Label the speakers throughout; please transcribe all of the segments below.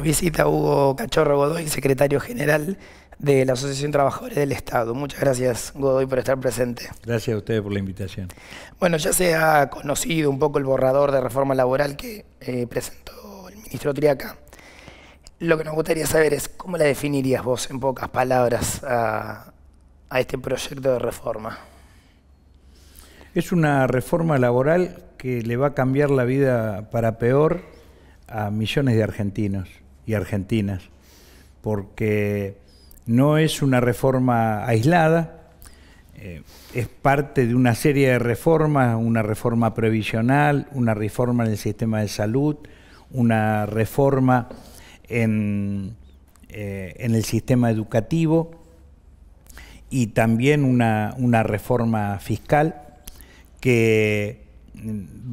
Speaker 1: visita Hugo Cachorro Godoy, secretario general de la Asociación Trabajadores del Estado. Muchas gracias, Godoy, por estar presente.
Speaker 2: Gracias a ustedes por la invitación.
Speaker 1: Bueno, ya se ha conocido un poco el borrador de reforma laboral que eh, presentó el ministro Triaca. Lo que nos gustaría saber es cómo la definirías vos, en pocas palabras, a este proyecto de reforma.
Speaker 2: Es una reforma laboral que le va a cambiar la vida para peor a millones de argentinos argentinas, porque no es una reforma aislada, eh, es parte de una serie de reformas, una reforma previsional, una reforma en el sistema de salud, una reforma en, eh, en el sistema educativo y también una, una reforma fiscal que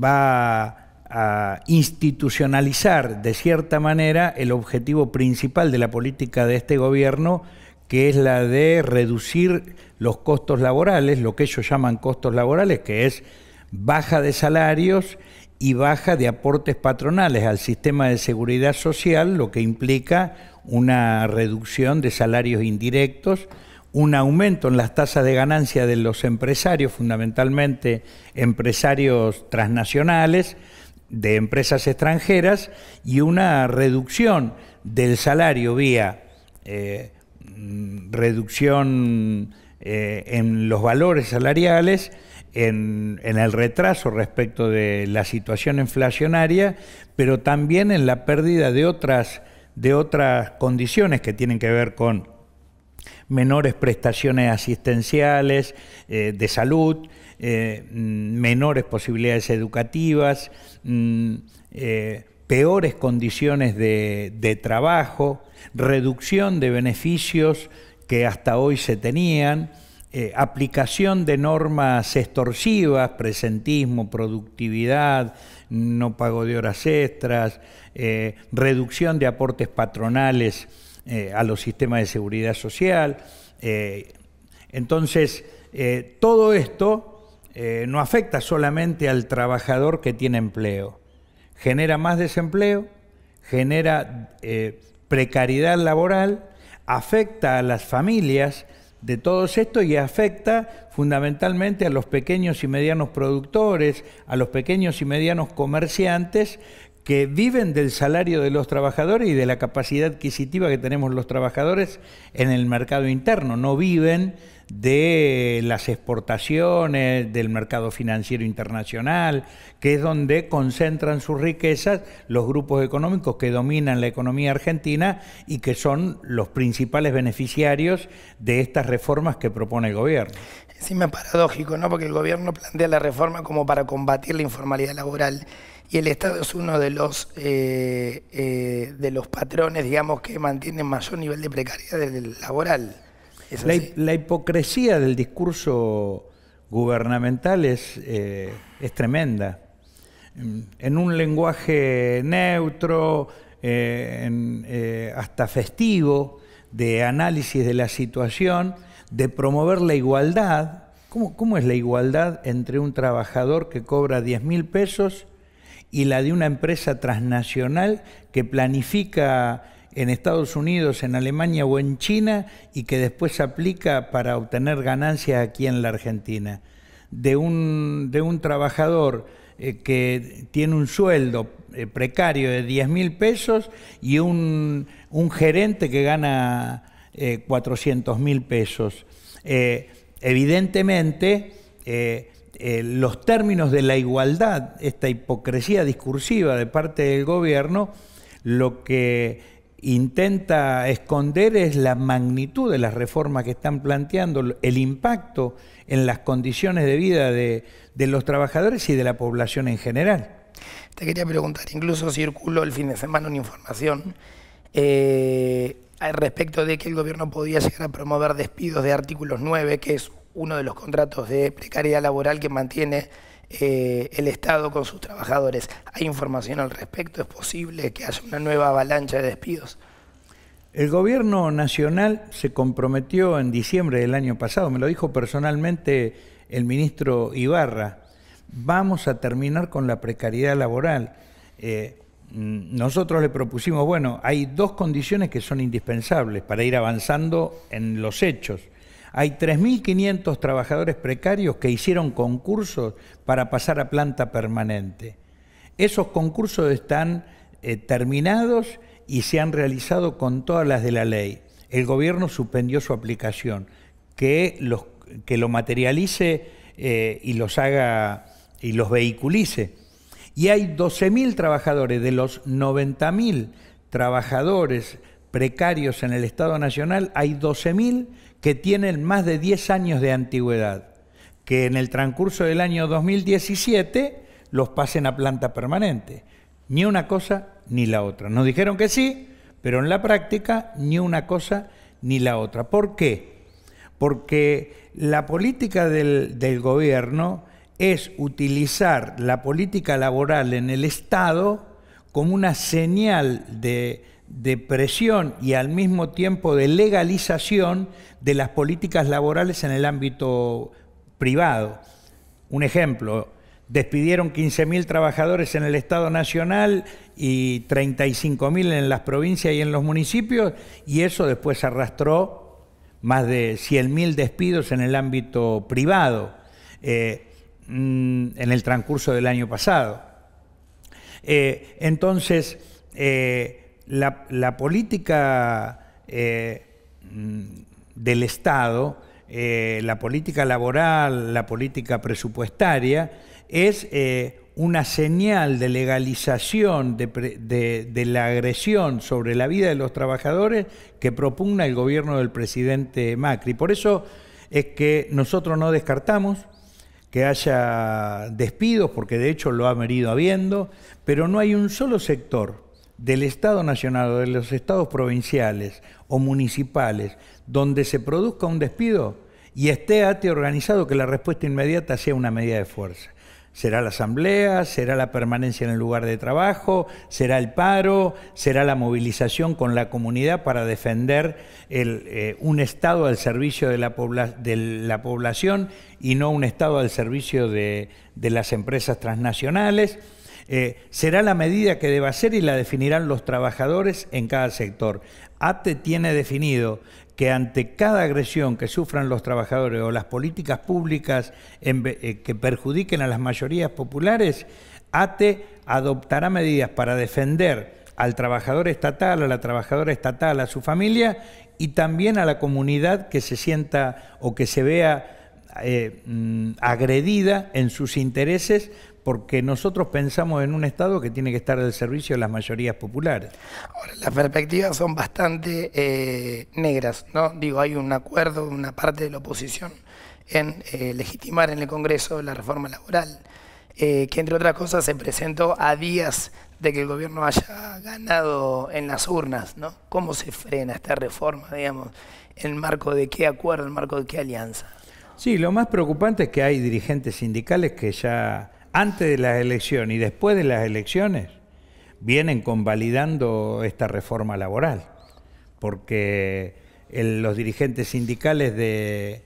Speaker 2: va a a institucionalizar de cierta manera el objetivo principal de la política de este gobierno, que es la de reducir los costos laborales, lo que ellos llaman costos laborales, que es baja de salarios y baja de aportes patronales al sistema de seguridad social, lo que implica una reducción de salarios indirectos, un aumento en las tasas de ganancia de los empresarios, fundamentalmente empresarios transnacionales, de empresas extranjeras y una reducción del salario vía eh, mm, reducción eh, en los valores salariales, en, en, el retraso respecto de la situación inflacionaria, pero también en la pérdida de otras, de otras condiciones que tienen que ver con menores prestaciones asistenciales, eh, de salud, eh, menores posibilidades educativas, mm, eh, peores condiciones de, trabajo, reducción de beneficios que hasta hoy se tenían, aplicación de normas extorsivas, presentismo, productividad, no pago de horas extras, reducción de aportes patronales eh, a los sistemas de seguridad social. Eh, entonces, eh, todo esto no afecta solamente al trabajador que tiene empleo. Genera más desempleo, genera precariedad laboral, afecta a las familias de todos esto y afecta fundamentalmente a los pequeños y medianos productores, a los pequeños y medianos comerciantes que viven del salario de los trabajadores y de la capacidad adquisitiva que tenemos los trabajadores en el mercado interno, no viven de las exportaciones, del mercado financiero internacional, que es donde concentran sus riquezas los grupos económicos que dominan la economía argentina y que son los principales beneficiarios de estas reformas que propone el gobierno es paradójico, ¿no? Porque el gobierno plantea la reforma como para combatir
Speaker 1: la informalidad laboral y el Estado es uno de los eh, eh, de los patrones, digamos, que mantienen mayor nivel de precariedad del laboral. La,
Speaker 2: hipocresía del discurso gubernamental es, eh, es tremenda. Mm, en un lenguaje neutro, hasta festivo, de análisis de la situación, de promover la igualdad. ¿Cómo, cómo es la igualdad entre un trabajador que cobra 10 mil pesos y la de una empresa transnacional que planifica en Estados Unidos, en Alemania o en China y que después aplica para obtener ganancias aquí en la Argentina? De un, de un trabajador eh, que tiene un sueldo eh, precario de 10 mil pesos y un, un gerente que gana 400 eh, mil pesos. Eh, evidentemente, eh, los términos de la igualdad, esta hipocresía discursiva de parte del gobierno, lo que intenta esconder es la magnitud de las reformas que están planteando, el impacto en las condiciones de vida de, los trabajadores y de la población en general.
Speaker 1: Te quería preguntar, incluso circuló el fin de semana una información respecto de que el gobierno podía llegar a promover despidos de artículos 9, que es uno de los contratos de precariedad laboral que mantiene eh, el Estado con sus trabajadores. ¿Hay información al respecto? ¿Es posible que haya una nueva avalancha
Speaker 2: de despidos? El gobierno nacional se comprometió en diciembre del año pasado, me lo dijo personalmente el ministro Ibarra, vamos a terminar con la precariedad laboral. Eh, Mm, nosotros le propusimos, bueno, hay dos condiciones que son indispensables para ir avanzando en los hechos. Hay 3.500 trabajadores precarios que hicieron concursos para pasar a planta permanente. Esos concursos están eh, terminados y se han realizado con todas las de la ley. El gobierno suspendió su aplicación. Que, lo materialice eh, y los haga y los vehiculice y hay 12.000 trabajadores de los 90.000 trabajadores precarios en el Estado Nacional, hay 12.000 que tienen más de 10 años de antigüedad, que en el transcurso del año 2017 los pasen a planta permanente. Ni una cosa ni la otra. Nos dijeron que sí, pero en la práctica ni una cosa ni la otra. ¿Por qué? Porque la política del, del gobierno es utilizar la política laboral en el Estado como una señal de, presión y al mismo tiempo de legalización de las políticas laborales en el ámbito privado. Un ejemplo, despidieron 15.000 trabajadores en el Estado Nacional y 35.000 en las provincias y en los municipios, y eso después arrastró más de 100.000 despidos en el ámbito privado. Eh, Mm, en el transcurso del año pasado. Eh, entonces, eh, la, política eh, mm, del Estado, la política laboral, la política presupuestaria, es una señal de legalización de, la agresión sobre la vida de los trabajadores que propugna el gobierno del presidente Macri. Por eso es que nosotros no descartamos que haya despidos, porque de hecho lo ha venido habiendo, pero no hay un solo sector del Estado Nacional o de los estados provinciales o municipales donde se produzca un despido y esté ATE organizado que la respuesta inmediata sea una medida de fuerza. Será la asamblea, será la permanencia en el lugar de trabajo, será el paro, será la movilización con la comunidad para defender eh, un Estado al servicio de la, población y no un Estado al servicio de las empresas transnacionales. Eh, será la medida que deba ser y la definirán los trabajadores en cada sector. ATE tiene definido que ante cada agresión que sufran los trabajadores o las políticas públicas eh, que perjudiquen a las mayorías populares, ATE adoptará medidas para defender al trabajador estatal, a la trabajadora estatal, a su familia y también a la comunidad que se sienta o que se vea eh, mm, agredida en sus intereses porque nosotros pensamos en un Estado que tiene que estar al servicio de las mayorías populares. Ahora, las perspectivas son bastante eh, negras, ¿no? Digo, hay un acuerdo, una parte de
Speaker 1: la oposición en eh, legitimar en el Congreso la reforma laboral, que entre otras cosas se presentó a días de que el gobierno haya ganado en las urnas, ¿no? ¿Cómo se frena esta reforma, digamos? ¿En marco de qué acuerdo, en marco de qué alianza?
Speaker 2: Sí, lo más preocupante es que hay dirigentes sindicales que ya antes de la elecciones y después de las elecciones vienen convalidando esta reforma laboral, porque los dirigentes sindicales de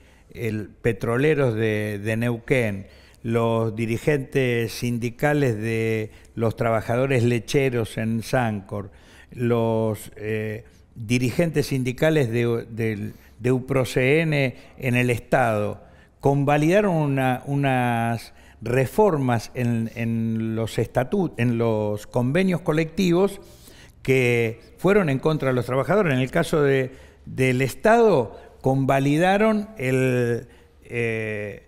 Speaker 2: petroleros de Neuquén, los dirigentes sindicales de los trabajadores lecheros en Sancor, los eh, dirigentes sindicales de, de, UPROCN en el Estado convalidaron unas reformas en, los en los convenios colectivos que fueron en contra de los trabajadores. En el caso del Estado, convalidaron eh,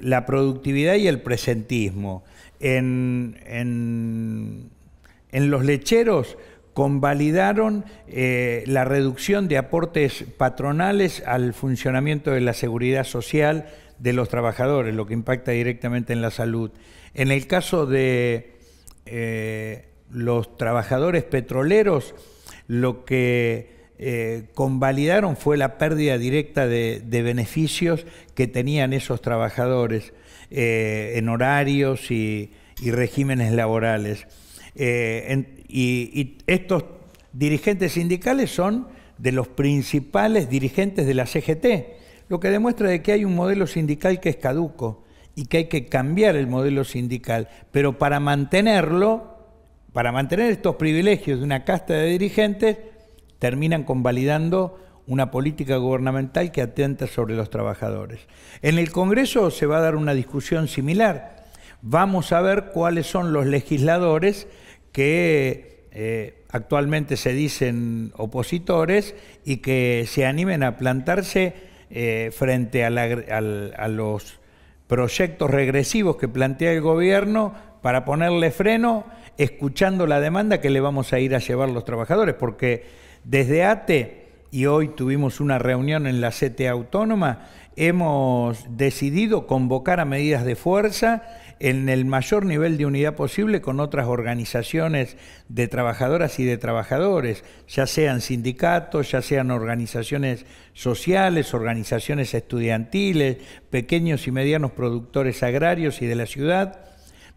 Speaker 2: la productividad y el presentismo. En, en, en los lecheros convalidaron eh, la reducción de aportes patronales al funcionamiento de la seguridad social de los trabajadores, lo que impacta directamente en la salud. En el caso de eh, los trabajadores petroleros, lo que eh, convalidaron fue la pérdida directa de, beneficios que tenían esos trabajadores en horarios y, regímenes laborales y, estos dirigentes sindicales son de los principales dirigentes de la CGT, lo que demuestra de que hay un modelo sindical que es caduco y que hay que cambiar el modelo sindical, pero para mantenerlo, para mantener estos privilegios de una casta de dirigentes, terminan convalidando una política gubernamental que atenta sobre los trabajadores. En el Congreso se va a dar una discusión similar. Vamos a ver cuáles son los legisladores que eh, actualmente se dicen opositores y que se animen a plantarse eh, frente a, los proyectos regresivos que plantea el gobierno para ponerle freno, escuchando la demanda que le vamos a ir a llevar los trabajadores, porque desde ATE, y hoy tuvimos una reunión en la CTA Autónoma, hemos decidido convocar a medidas de fuerza en el mayor nivel de unidad posible con otras organizaciones de trabajadoras y de trabajadores, ya sean sindicatos, ya sean organizaciones sociales, organizaciones estudiantiles, pequeños y medianos productores agrarios y de la ciudad,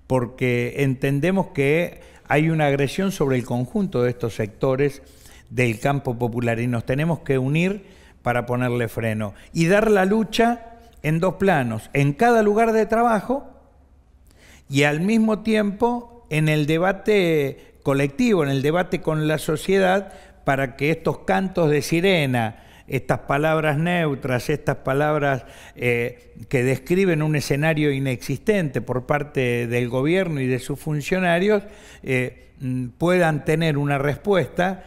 Speaker 2: porque entendemos que hay una agresión sobre el conjunto de estos sectores del campo popular y nos tenemos que unir para ponerle freno y dar la lucha en dos planos, en cada lugar de trabajo y al mismo tiempo en el debate colectivo, en el debate con la sociedad, para que estos cantos de sirena, estas palabras neutras, estas palabras eh, que describen un escenario inexistente por parte del gobierno y de sus funcionarios, eh, mm, puedan tener una respuesta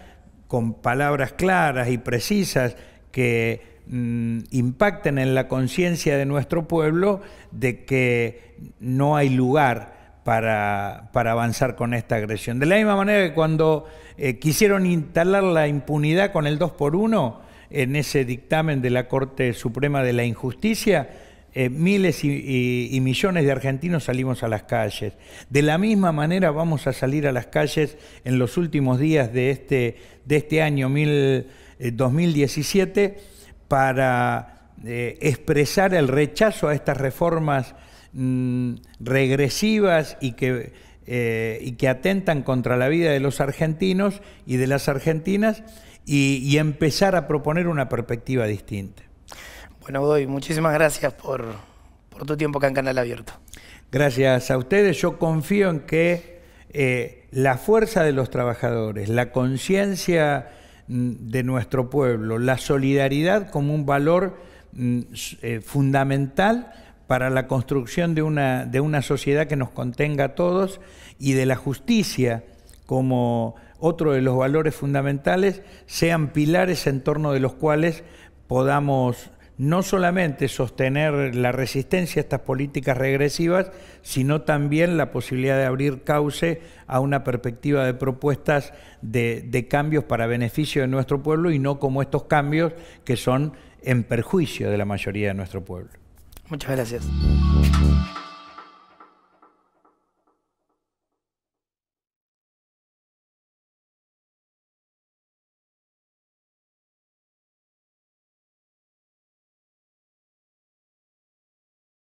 Speaker 2: con palabras claras y precisas que Mm, impacten en la conciencia de nuestro pueblo de que no hay lugar para, avanzar con esta agresión. De la misma manera que cuando eh, quisieron instalar la impunidad con el 2 por 1 en ese dictamen de la Corte Suprema de la Injusticia, eh, miles y, millones de argentinos salimos a las calles. De la misma manera vamos a salir a las calles en los últimos días de este, de este año 2017 para eh, expresar el rechazo a estas reformas mm, regresivas y que, eh, y que atentan contra la vida de los argentinos y de las argentinas y, empezar a proponer una perspectiva distinta. Bueno, Godoy,
Speaker 1: muchísimas gracias por, tu tiempo acá en Canal Abierto.
Speaker 2: Gracias a ustedes. Yo confío en que eh, la fuerza de los trabajadores, la conciencia Mm, de nuestro pueblo, la solidaridad como un valor mm, eh, fundamental para la construcción de una, de una sociedad que nos contenga a todos y de la justicia como otro de los valores fundamentales, sean pilares en torno de los cuales podamos no solamente sostener la resistencia a estas políticas regresivas, sino también la posibilidad de abrir cauce a una perspectiva de propuestas de, de cambios para beneficio de nuestro pueblo y no como estos cambios que son en perjuicio de la mayoría de nuestro pueblo.
Speaker 1: Muchas gracias.